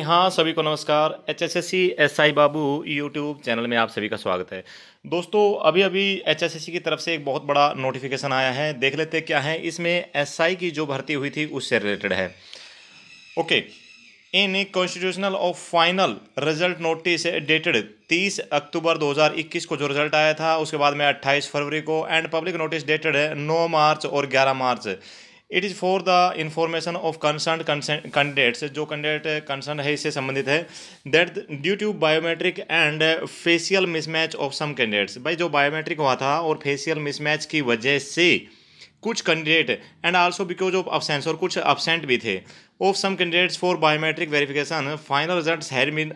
हाँ सभी को नमस्कार H S S C S I Babu YouTube channel में आप सभी का स्वागत है दोस्तों अभी अभी एच एस एस सी की तरफ से एक बहुत बड़ा नोटिफिकेशन आया है देख लेते क्या है इसमें एस आई की जो भर्ती हुई थी उससे रिलेटेड है ओके इन कॉन्स्टिट्यूशनल और final result notice dated 30 October 2021 को जो रिजल्ट आया था उसके बाद में 28 फरवरी को एंड पब्लिक नोटिस डेटेड है 9 मार्च और 11 March it is for the information of concern candidates जो कैंडिडेट कंसर्न है इससे संबंधित है that due to biometric and facial mismatch of some candidates भाई जो बायोमेट्रिक हुआ था और फेशियल मिसमैच की वजह से कुछ candidate and also because of absence और कुछ अबसेंट भी थे of some candidates for biometric verification final result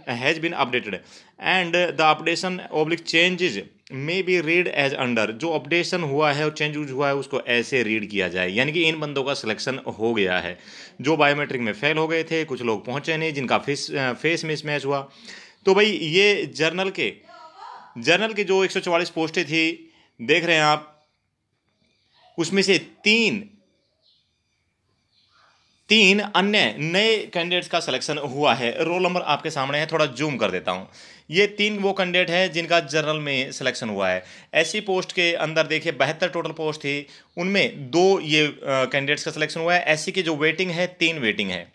has been updated and the updation oblique changes may be read as under जो अपडेशन हुआ है और चेंज यूज हुआ है उसको ऐसे रीड किया जाए यानी कि इन बंदों का सिलेक्शन हो गया है जो बायोमेट्रिक में फेल हो गए थे कुछ लोग पहुंचे नहीं जिनका फेस फेस मिसमैच हुआ तो भाई ये जर्नल के जर्नल के जो एक सौ चौवालीस पोस्टें थी देख रहे हैं आप उसमें से तीन तीन अन्य नए कैंडिडेट्स का सिलेक्शन हुआ है रोल नंबर आपके सामने है थोड़ा जूम कर देता हूँ ये तीन वो कैंडिडेट हैं जिनका जनरल में सिलेक्शन हुआ है ऐसी पोस्ट के अंदर देखिए बहत्तर टोटल पोस्ट थी उनमें दो ये कैंडिडेट्स का सिलेक्शन हुआ है सी की जो वेटिंग है तीन वेटिंग है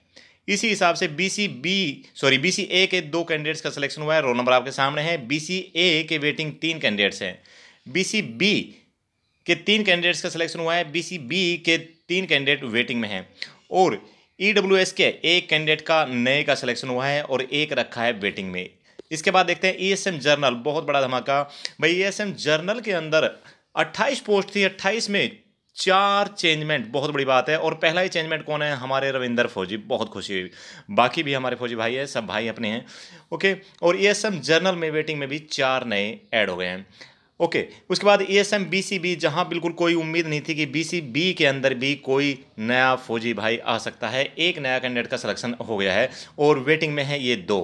इसी हिसाब से B C B sorry B C A के दो कैंडिडेट्स का सिलेक्शन हुआ है रोल नंबर आपके सामने है बी सी ए के वेटिंग तीन कैंडिडेट्स हैं बी सी बी के तीन कैंडिडेट्स का सिलेक्शन हुआ है बी सी बी के तीन कैंडिडेट वेटिंग में हैं और ई डब्ल्यू एस के एक कैंडिडेट का नए का सिलेक्शन हुआ है और एक रखा है वेटिंग में इसके बाद देखते हैं ई एस एम जर्नल बहुत बड़ा धमाका भाई ई एस एम जर्नल के अंदर 28 पोस्ट थी अट्ठाईस में चार चेंजमेंट बहुत बड़ी बात है और पहला ही चेंजमेंट कौन है हमारे रविंदर फौजी बहुत खुशी हुई बाकी भी हमारे फौजी भाई है सब भाई अपने हैं ओके और ई एस एम जर्नल में वेटिंग में भी चार नए ऐड हो गए हैं ओके okay, उसके बाद E S M B C B जहाँ बिल्कुल कोई उम्मीद नहीं थी कि बी सी बी के अंदर भी कोई नया फौजी भाई आ सकता है एक नया कैंडिडेट का सिलेक्शन हो गया है और वेटिंग में है ये दो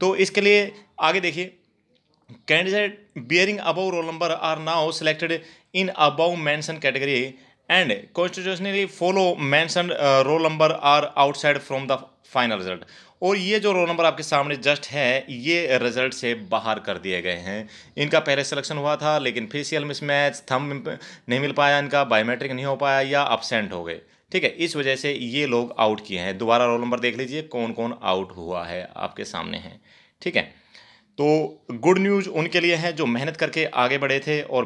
तो इसके लिए आगे देखिए candidate bearing above roll number are now selected in above mentioned category and constitutionally follow mentioned roll number are outside from the final result और ये जो रोल नंबर आपके सामने जस्ट है ये रिजल्ट से बाहर कर दिए गए हैं इनका पहले सिलेक्शन हुआ था लेकिन फेसियल मिसमैच थम नहीं मिल पाया इनका बायोमेट्रिक नहीं हो पाया या अपसेंट हो गए ठीक है इस वजह से ये लोग आउट किए हैं दोबारा रोल नंबर देख लीजिए कौन कौन आउट हुआ है आपके सामने है ठीक है तो गुड न्यूज़ उनके लिए है जो मेहनत करके आगे बढ़े थे और